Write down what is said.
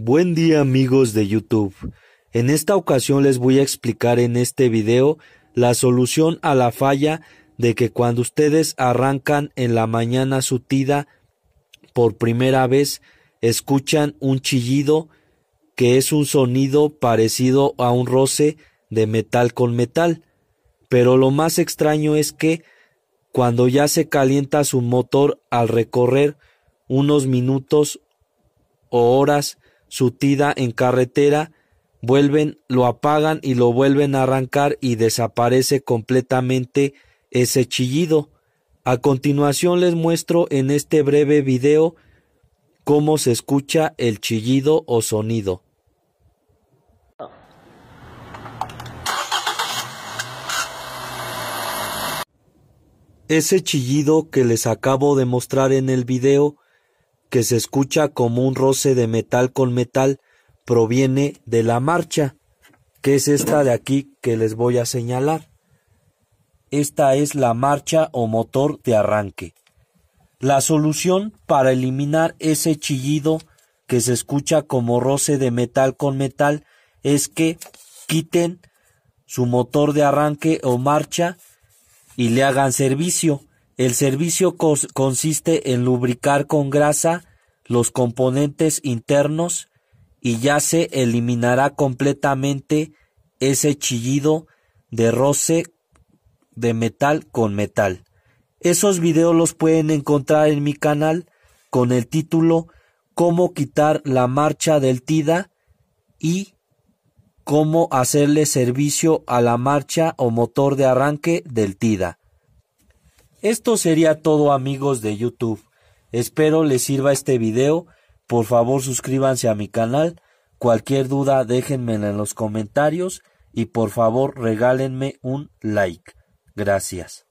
Buen día amigos de YouTube. En esta ocasión les voy a explicar en este video la solución a la falla de que cuando ustedes arrancan en la mañana su tida por primera vez escuchan un chillido que es un sonido parecido a un roce de metal con metal. Pero lo más extraño es que cuando ya se calienta su motor al recorrer unos minutos o horas Sutida en carretera, vuelven, lo apagan y lo vuelven a arrancar y desaparece completamente ese chillido. A continuación les muestro en este breve video cómo se escucha el chillido o sonido. Ese chillido que les acabo de mostrar en el video que se escucha como un roce de metal con metal proviene de la marcha, que es esta de aquí que les voy a señalar. Esta es la marcha o motor de arranque. La solución para eliminar ese chillido que se escucha como roce de metal con metal es que quiten su motor de arranque o marcha y le hagan servicio. El servicio consiste en lubricar con grasa los componentes internos y ya se eliminará completamente ese chillido de roce de metal con metal. Esos videos los pueden encontrar en mi canal con el título Cómo quitar la marcha del TIDA y cómo hacerle servicio a la marcha o motor de arranque del TIDA. Esto sería todo amigos de YouTube. Espero les sirva este video. Por favor suscríbanse a mi canal. Cualquier duda déjenmela en los comentarios y por favor regálenme un like. Gracias.